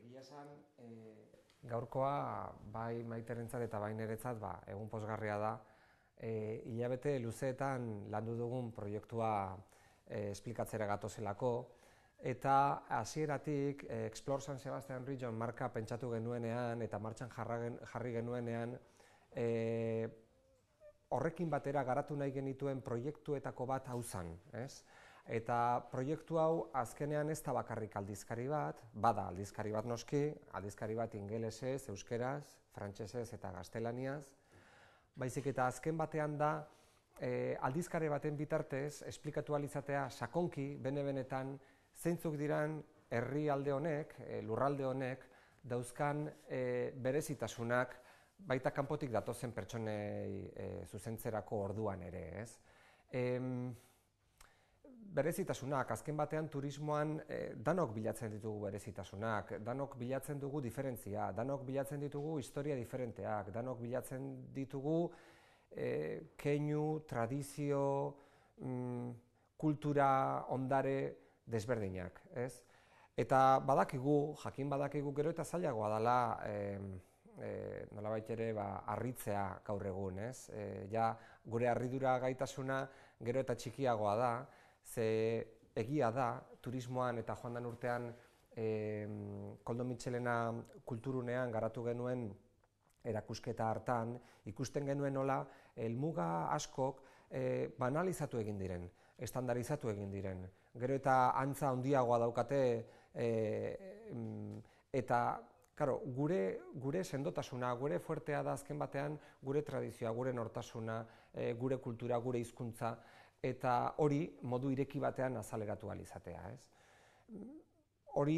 egia esan, e... gaurkoa, bai maiterentzat eta bai niretzat, ba, egun posgarria da, e, hilabete luzeetan landu dugun proiektua e, esplikatzera gatozelako, eta hasieratik e, San Sebastian Region marka pentsatu genuenean eta martxan jarri genuenean, e, horrekin batera garatu nahi genituen proiektuetako bat hauzan, ez? Eta proiektu hau azkenean ez da bakarrik aldizkari bat, bada aldizkari bat noski, aldizkari bat ingelesez, euskeraz, frantsesez eta gaztelaniaz. Baizik eta azken batean da e, aldizkari baten bitartez esplikatu alizatea sakonki, bene-benetan, zeintzuk diran herri alde honek, e, lurralde honek, dauzkan e, berezitasunak baita kanpotik datozen pertsonei e, zuzentzerako orduan ere, ez? Em, berezitasunak azken batean turismoan eh, danok bilatzen ditugu berezitasunak, danok bilatzen dugu diferentzia, danok bilatzen ditugu historia diferenteak, danok bilatzen ditugu eh, keinu, tradizio, mm, kultura, ondare, desberdinak, ez? Eta badakigu, jakin badakigu gero eta zailagoa dala, eh, nola baitere, ba, arritzea gaur egun, ez? Ja gure arridura gaitasuna gero eta txikiagoa da, ze egia da turismoan eta joan urtean e, Koldo Mitxelena kulturunean garatu genuen erakusketa hartan, ikusten genuen nola elmuga askok e, banalizatu egin diren, estandarizatu egin diren. Gero eta antza handiagoa daukate e, eta Karo, gure, gure sendotasuna, gure fuertea da azken batean, gure tradizioa, gure nortasuna, e, gure kultura, gure hizkuntza, eta hori modu ireki batean azaleratu alizatea. Ez. Hori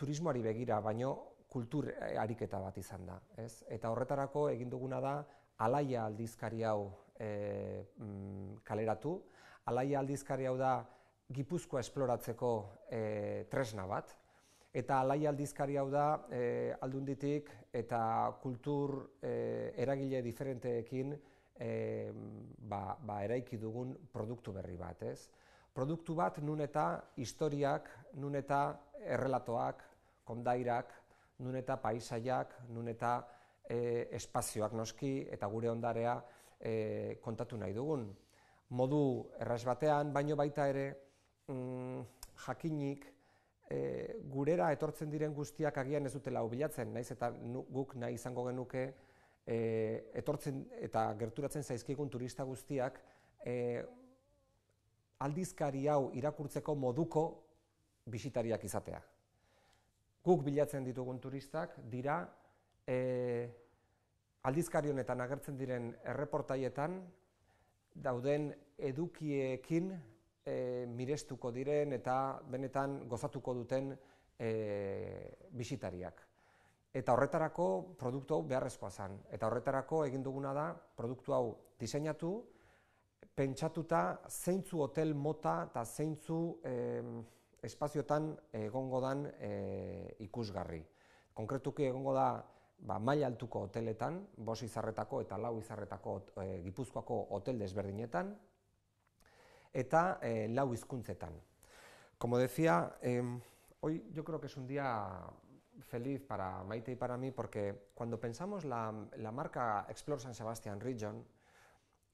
turismoari begira, baino kultur eh, ariketa bat izan da. Ez. Eta horretarako egin duguna da alaia aldizkari hau e, mm, kaleratu. Alaia aldizkari hau da gipuzkoa esploratzeko e, tresna bat. Eta alaia aldizkari hau da e, aldunditik eta kultur e, eragile diferenteekin e, ba, ba, eraiki dugun produktu berri bat, ez? Produktu bat nun eta historiak, nun eta errelatoak, kondairak, nun eta paisaiak, nun eta e, espazioak noski eta gure ondarea e, kontatu nahi dugun. Modu erraz batean, baino baita ere, mm, jakinik, e, gurera etortzen diren guztiak agian ez dutela hobilatzen, naiz eta guk nahi izango genuke, e, etortzen eta gerturatzen zaizkigun turista guztiak e, aldizkari hau irakurtzeko moduko bisitariak izatea. Guk bilatzen ditugun turistak dira e, aldizkari honetan agertzen diren erreportaietan dauden edukiekin e, mirestuko diren eta benetan gozatuko duten e, bisitariak. Eta horretarako produktu hau beharrezkoa zen. Eta horretarako egin duguna da produktu hau diseinatu, pentsatuta zeintzu hotel mota eta zeintzu eh, espaziotan egongo dan e, ikusgarri. Konkretuki egongo da ba, maila altuko hoteletan, bos izarretako eta lau izarretako e, gipuzkoako hotel desberdinetan, eta e, lau hizkuntzetan. Como decía, eh, hoy yo creo que es un día feliz para Maite y para mí porque cuando pensamos la, la marca Explore San Sebastián Region,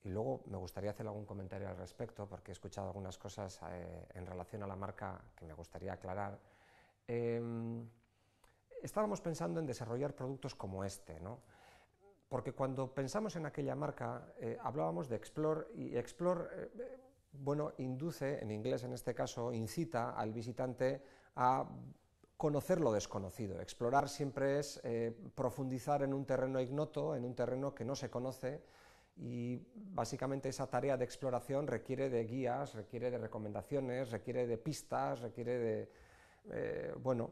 y luego me gustaría hacer algún comentario al respecto porque he escuchado algunas cosas eh, en relación a la marca que me gustaría aclarar, em, estábamos pensando en desarrollar productos como este, ¿no? Porque cuando pensamos en aquella marca, eh, hablábamos de Explore y Explore, eh, bueno, induce, en inglés en este caso, incita al visitante a conocer lo desconocido. Explorar siempre es eh, profundizar en un terreno ignoto, en un terreno que no se conoce, y básicamente esa tarea de exploración requiere de guías, requiere de recomendaciones, requiere de pistas, requiere de, eh, bueno,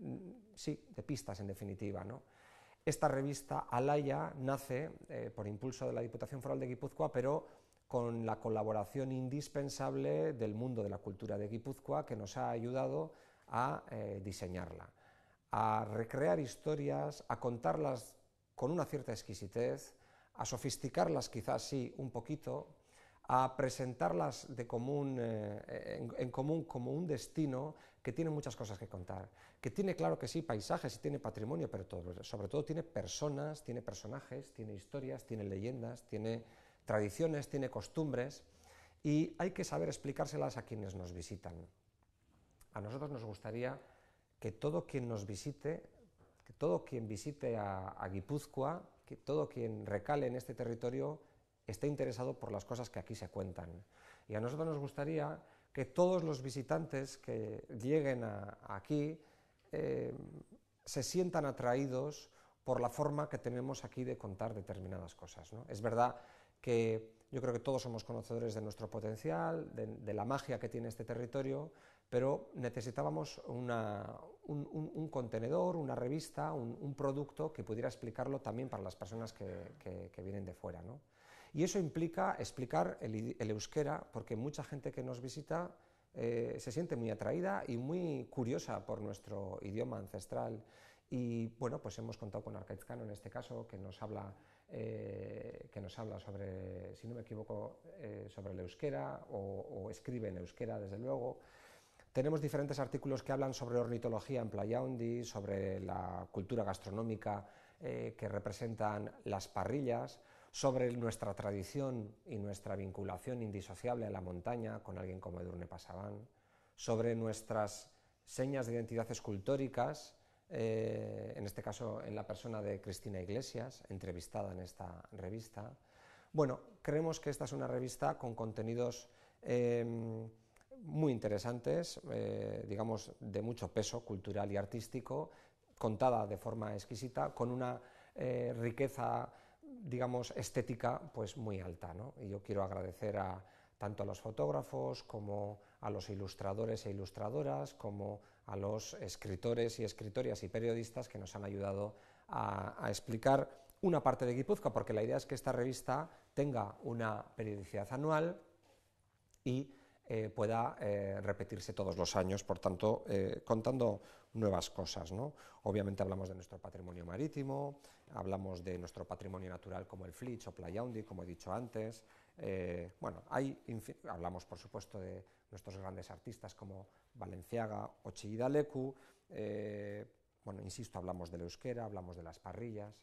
mm, sí, de pistas en definitiva. Esta revista Alaya nace eh, por impulso de la Diputación Foral de Guipúzcoa, pero con la colaboración indispensable del mundo de la cultura de Guipúzcoa, que nos ha ayudado a eh, diseñarla, a recrear historias, a contarlas con una cierta exquisitez, a sofisticarlas quizás sí un poquito, a presentarlas de común, eh, en, común como un destino que tiene muchas cosas que contar, que tiene claro que sí paisajes y tiene patrimonio, pero sobre todo tiene personas, tiene personajes, tiene historias, tiene leyendas, tiene tradiciones, tiene costumbres y hay que saber explicárselas a quienes nos visitan a nosotros nos gustaría que todo quien nos visite, que todo quien visite a, Guipúzcoa, que todo quien recale en este territorio esté interesado por las cosas que aquí se cuentan. Y a nosotros nos gustaría que todos los visitantes que lleguen aquí eh, se sientan atraídos por la forma que tenemos aquí de contar determinadas cosas. Es verdad que yo creo que todos somos conocedores de nuestro potencial, de, la magia que tiene este territorio, pero necesitábamos un, contenedor, una revista, un, producto que pudiera explicarlo también para las personas que, vienen de fuera. ¿no? Y eso implica explicar el, euskera, porque mucha gente que nos visita eh, se siente muy atraída y muy curiosa por nuestro idioma ancestral. Y bueno, pues hemos contado con Arcaizcano en este caso, que nos habla eh, que nos habla sobre, si no me equivoco, eh, sobre el euskera o, escribe en euskera, desde luego. Tenemos diferentes artículos que hablan sobre ornitología en Playaundi, sobre la cultura gastronómica eh, que representan las parrillas, sobre nuestra tradición y nuestra vinculación indisociable a la montaña con alguien como Edurne Pasaban, sobre nuestras señas de identidad escultóricas eh, en este caso en la persona de Cristina Iglesias, entrevistada en esta revista. Bueno, creemos que esta es una revista con contenidos em, muy interesantes, eh, digamos, de mucho peso cultural y artístico, contada de forma exquisita, con una eh, riqueza, digamos, estética pues muy alta. Y yo quiero agradecer a, tanto a los fotógrafos como a los ilustradores e ilustradoras, como a los escritores y escritoras y periodistas que nos han ayudado a, explicar una parte de Guipúzcoa, porque la idea es que esta revista tenga una periodicidad anual y eh, pueda eh, repetirse todos los años, por tanto, eh, contando nuevas cosas. ¿no? Obviamente hablamos de nuestro patrimonio marítimo, hablamos de nuestro patrimonio natural como el Flitch o Playaundi, como he dicho antes. bueno, hay hablamos, por supuesto, de nuestros grandes artistas como Valenciaga o Eh, bueno, insisto, hablamos del euskera, hablamos de las parrillas.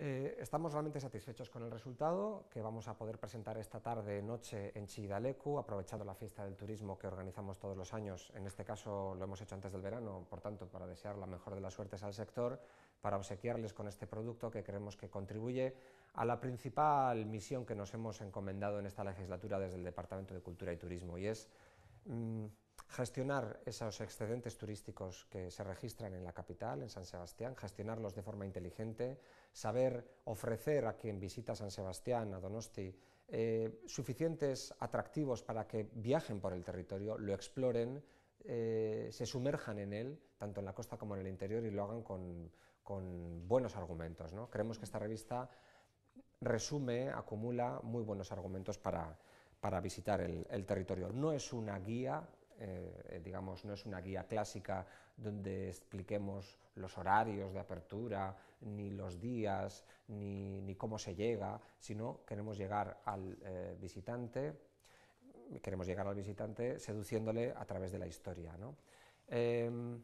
Eh, estamos realmente satisfechos con el resultado que vamos a poder presentar esta tarde noche en Chidalecu, aprovechando la fiesta del turismo que organizamos todos los años. En este caso lo hemos hecho antes del verano, por tanto, para desear la mejor de las suertes al sector, para obsequiarles con este producto que creemos que contribuye a la principal misión que nos hemos encomendado en esta legislatura desde el Departamento de Cultura y Turismo, y es mm, gestionar esos excedentes turísticos que se registran en la capital, en San Sebastián, gestionarlos de forma inteligente, saber ofrecer a quien visita San Sebastián, a Donosti, eh, suficientes atractivos para que viajen por el territorio, lo exploren, eh, se sumerjan en él, tanto en la costa como en el interior, y lo hagan con, buenos argumentos. ¿no? Creemos que esta revista resume, acumula muy buenos argumentos para, visitar el territorio. No es una guía eh, eh, no es una guía clásica donde expliquemos los horarios de apertura, ni los días, ni, cómo se llega, sino queremos llegar al eh, visitante, queremos llegar al visitante seduciéndole a través de la historia. ¿no? Em,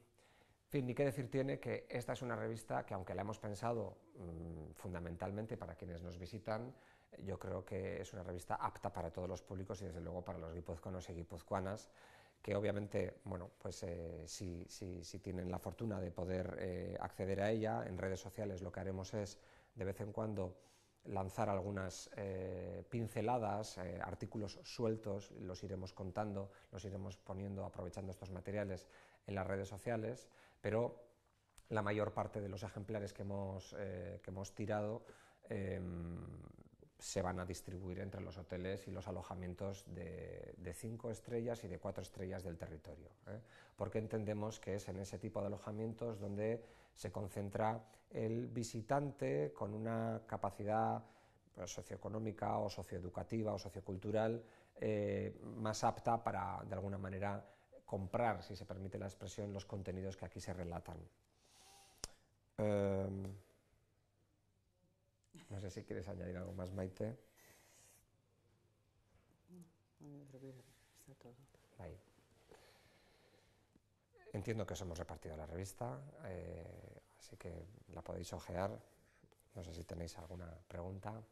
fin, ni qué decir tiene que esta es una revista que, aunque la hemos pensado mm, fundamentalmente para quienes nos visitan, yo creo que es una revista apta para todos los públicos y desde luego para los guipuzcoanos y guipuzcoanas, que obviamente, bueno, pues eh, si, tienen la fortuna de poder eh, acceder a ella, en redes sociales lo que haremos es de vez en cuando lanzar algunas eh, pinceladas, artículos sueltos, los iremos contando, los iremos poniendo, aprovechando estos materiales en las redes sociales, pero la mayor parte de los ejemplares que hemos, que hemos tirado em, se van a distribuir entre los hoteles y los alojamientos de, cinco estrellas y de cuatro estrellas del territorio. ¿eh? Porque entendemos que es en ese tipo de alojamientos donde se concentra el visitante con una capacidad pues, socioeconómica o socioeducativa o sociocultural eh, más apta para, de alguna manera, comprar, si se permite la expresión, los contenidos que aquí se relatan. Em, no sé si quieres añadir algo más, Maite. Entiendo que os hemos repartido la revista, eh, así que la podéis ojear. No sé si tenéis alguna pregunta.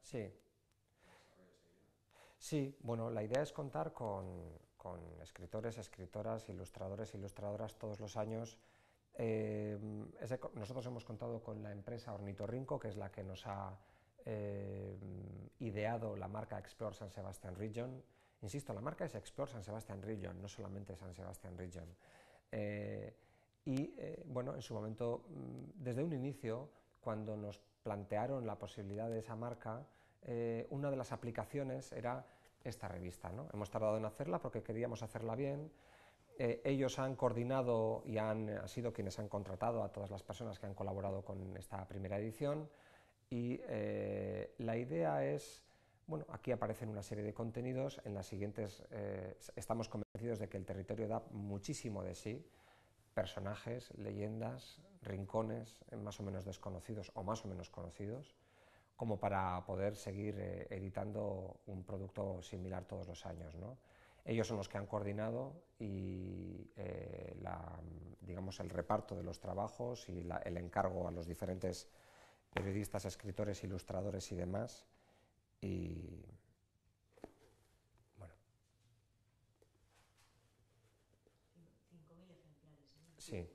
Sí. Sí, bueno, la idea es contar con, escritores, escritoras, ilustradores, ilustradoras todos los años. Eh, nosotros hemos contado con la empresa Ornitorrinco, que es la que nos ha eh, ideado la marca Explore San Sebastian Region. Insisto, la marca es Explore San Sebastian Region, no solamente San Sebastian Region. Eh, y bueno, en su momento, mm, desde un inicio, cuando nos plantearon la posibilidad de esa marca, eh, una de las aplicaciones era esta revista. ¿no? Hemos tardado en hacerla porque queríamos hacerla bien. Eh, ellos han coordinado y han, sido quienes han contratado a todas las personas que han colaborado con esta primera edición. Y eh, la idea es, bueno, aquí aparecen una serie de contenidos. En las siguientes estamos convencidos de que el territorio da muchísimo de sí personajes, leyendas, rincones más o menos desconocidos o más o menos conocidos, como para poder seguir eh, editando un producto similar todos los años. Ellos son los que han coordinado y eh, digamos, el reparto de los trabajos y el encargo a los diferentes periodistas, escritores, ilustradores y demás. Sí.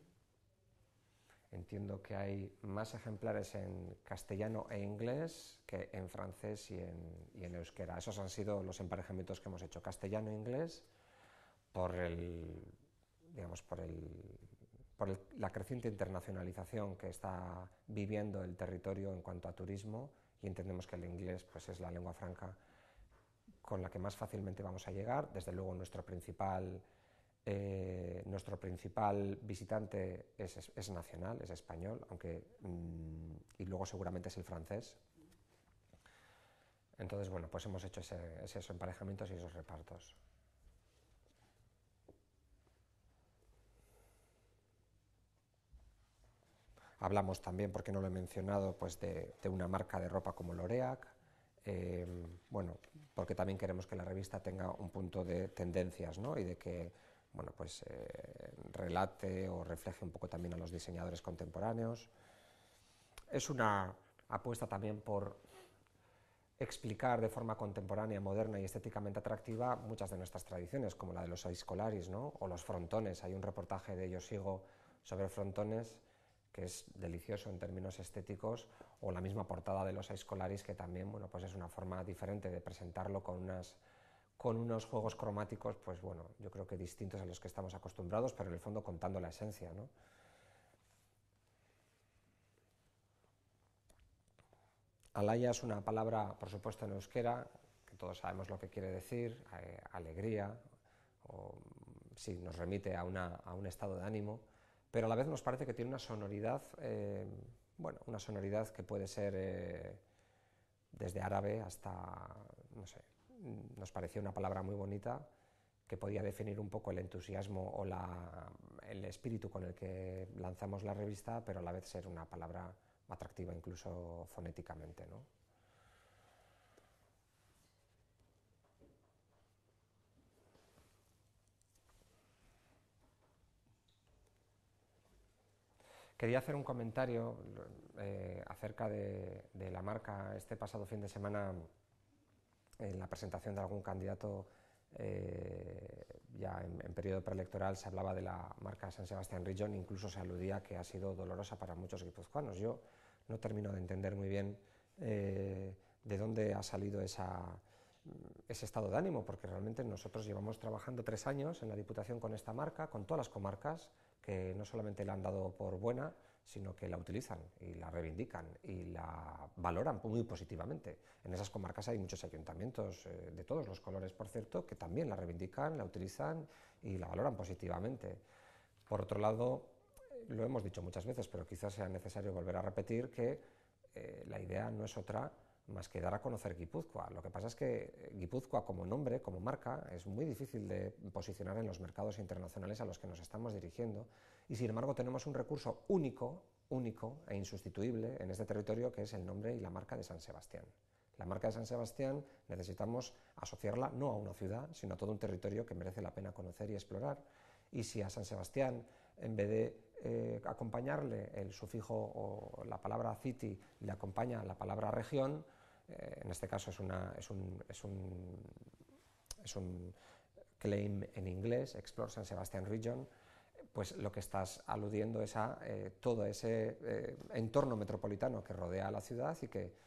Entiendo que hay más ejemplares en castellano e inglés que en francés y en, euskera. Esos han sido los emparejamientos que hemos hecho, castellano-inglés, e por el, digamos, por, el, por la creciente internacionalización que está viviendo el territorio en cuanto a turismo y entendemos que el inglés pues, es la lengua franca con la que más fácilmente vamos a llegar. Desde luego nuestro principal eh, nuestro principal visitante es, nacional, es español, aunque mm, y luego seguramente es el francés. Entonces, bueno, pues hemos hecho esos emparejamientos y esos repartos. Hablamos también, porque no lo he mencionado, pues de, una marca de ropa como Loreac, eh, bueno, porque también queremos que la revista tenga un punto de tendencias, ¿no? Y de que pues, eh, relate o refleje un poco también a los diseñadores contemporáneos. Es una apuesta también por explicar de forma contemporánea, moderna y estéticamente atractiva muchas de nuestras tradiciones, como la de los aiscolaris ¿no? o los frontones. Hay un reportaje de Yo sigo sobre frontones que es delicioso en términos estéticos, o la misma portada de los aiscolaris que también bueno, pues es una forma diferente de presentarlo con unas con unos juegos cromáticos, pues bueno, yo creo que distintos a los que estamos acostumbrados, pero en el fondo contando la esencia, ¿no? Alaya es una palabra, por supuesto, en euskera, que todos sabemos lo que quiere decir, eh, alegría, o sí, nos remite a, un estado de ánimo, pero a la vez nos parece que tiene una sonoridad, eh, bueno, una sonoridad que puede ser eh, desde árabe hasta, no sé, nos parecía una palabra muy bonita que podía definir un poco el entusiasmo o el espíritu con el que lanzamos la revista, pero a la vez ser una palabra atractiva incluso fonéticamente. Quería hacer un comentario eh, acerca de, la marca. Este pasado fin de semana en la presentación de algún candidato eh, ya en, periodo preelectoral se hablaba de la marca San Sebastián Region, incluso se aludía que ha sido dolorosa para muchos guipuzcoanos. Yo no termino de entender muy bien eh, de dónde ha salido ese estado de ánimo, porque realmente nosotros llevamos trabajando tres años en la Diputación con esta marca, con todas las comarcas, que no solamente la han dado por buena, sino que la utilizan y la reivindican y la valoran muy positivamente. En esas comarcas hay muchos ayuntamientos eh, de todos los colores, por cierto, que también la reivindican, la utilizan y la valoran positivamente. Por otro lado, eh, lo hemos dicho muchas veces, pero quizás sea necesario volver a repetir que eh, la idea no es otra más que dar a conocer Guipúzcoa. Lo que pasa es que eh, Guipúzcoa como nombre, como marca, es muy difícil de posicionar en los mercados internacionales a los que nos estamos dirigiendo y sin embargo tenemos un recurso único, único e insustituible en este territorio que es el nombre y la marca de San Sebastián. La marca de San Sebastián necesitamos asociarla no a una ciudad, sino a todo un territorio que merece la pena conocer y explorar. Y si a San Sebastián, en vez de eh, acompañarle el sufijo o la palabra city, le acompaña la palabra región, eh, en este caso es, un, claim en inglés, Explore San Sebastian Region, pues lo que estás aludiendo es a eh, todo ese eh, entorno metropolitano que rodea a la ciudad y que,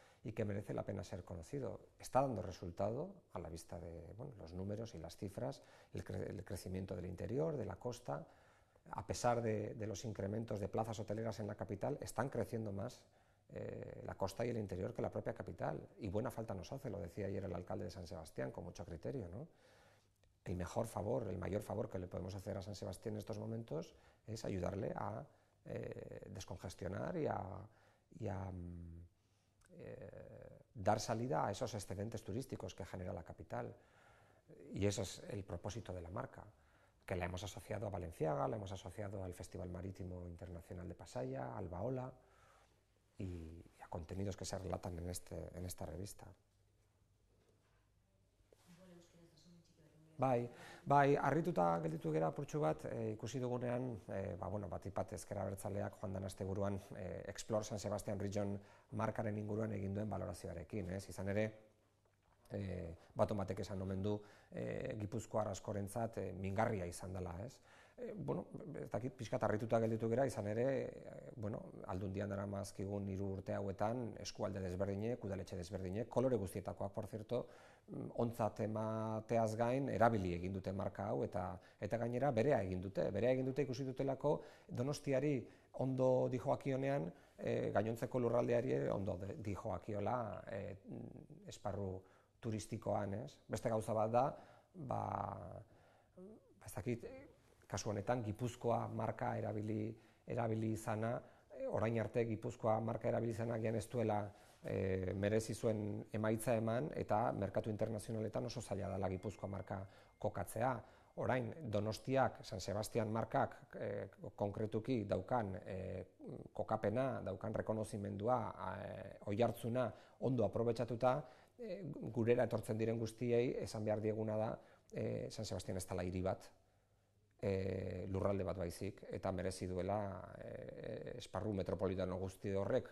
merece la pena ser conocido. Está dando resultado a la vista de los números y las cifras, el, crecimiento del interior, de la costa, a pesar de, de, los incrementos de plazas hoteleras en la capital, están creciendo más eh, la costa y el interior que la propia capital. Y buena falta nos hace, lo decía ayer el alcalde de San Sebastián, con mucho criterio. ¿no? El mejor favor, el mayor favor que le podemos hacer a San Sebastián en estos momentos es ayudarle a eh, descongestionar y a, mm, eh, dar salida a esos excedentes turísticos que genera la capital. Y ese es el propósito de la marca, que la hemos asociado a Valenciaga, la hemos asociado al Festival Marítimo Internacional de Pasaya, Albaola... y a contenidos que se relatan en, este, en esta revista. Bai, bai, harrituta gelditu gera purtsu bat, eh, ikusi dugunean, e, ba, bueno, bat ipat ezkera bertzaleak joan dan azte buruan e, eh, Explore San Sebastian Region markaren inguruan egin duen balorazioarekin, ez? Izan ere, e, bat omatek esan omen du, e, gipuzko arraskorentzat mingarria izan dela, ez? Eh, bueno, ez dakit, pixka gelditu gera, izan ere, eh, bueno, aldundian dara mazkigun iru urte hauetan, eskualde desberdine, kudaletxe desberdinek kolore guztietakoak, por zerto, mm, tema teaz gain, erabili egin dute marka hau, eta eta gainera, berea egin dute, berea egin dute ikusi dutelako, donostiari ondo dijoakionean, eh, gainontzeko lurraldeari ondo dijo esparru turistikoan, Beste gauza bat da, ba, ba ez dakit, kasu honetan Gipuzkoa marka erabili erabili izana eh, orain arte Gipuzkoa marka erabili izana gian ez duela e, merezi zuen emaitza eman eta merkatu internazionaletan oso zaila dela Gipuzkoa marka kokatzea orain Donostiak San Sebastian markak eh, konkretuki daukan kokapena daukan rekonozimendua e, oihartzuna ondo aprobetxatuta gurera etortzen diren guztiei esan behar dieguna da San Sebastian ez tala hiri bat, e, lurralde bat baizik, eta merezi duela e, e, esparru metropolitano guzti horrek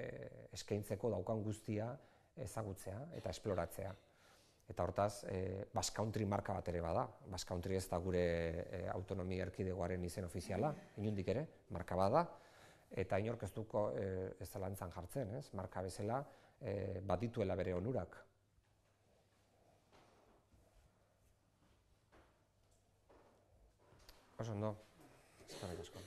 e, eskaintzeko daukan guztia ezagutzea eta esploratzea. Eta hortaz, e, Baskauntri marka bat ere bada. Baskauntri ez da gure e, autonomia erkidegoaren izen ofiziala, inundik ere, marka bada. Eta inork ez duko e, ez zelantzan jartzen, ez? Marka bezala, e, badituela bere onurak, Oso ondo. Eskerrik